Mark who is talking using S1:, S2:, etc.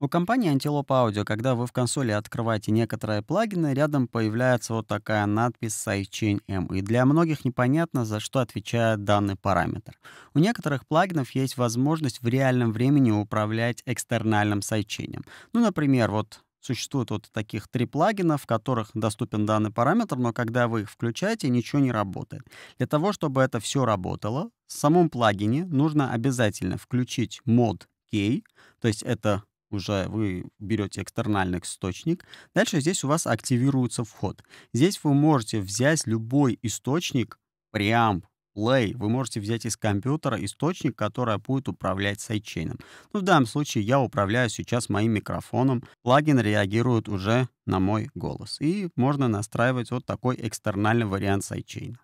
S1: У компании Antelope Audio, когда вы в консоли открываете некоторые плагины, рядом появляется вот такая надпись SideChain-M, и для многих непонятно, за что отвечает данный параметр. У некоторых плагинов есть возможность в реальном времени управлять экстернальным сайдчейном. Ну, например, вот Существует вот таких три плагина, в которых доступен данный параметр, но когда вы их включаете, ничего не работает. Для того, чтобы это все работало, в самом плагине нужно обязательно включить мод key, то есть это уже вы берете экстернальный источник. Дальше здесь у вас активируется вход. Здесь вы можете взять любой источник, преамп, Play. Вы можете взять из компьютера источник, который будет управлять сайдчейном. Ну, в данном случае я управляю сейчас моим микрофоном. Плагин реагирует уже на мой голос. И можно настраивать вот такой экстернальный вариант сайдчейна.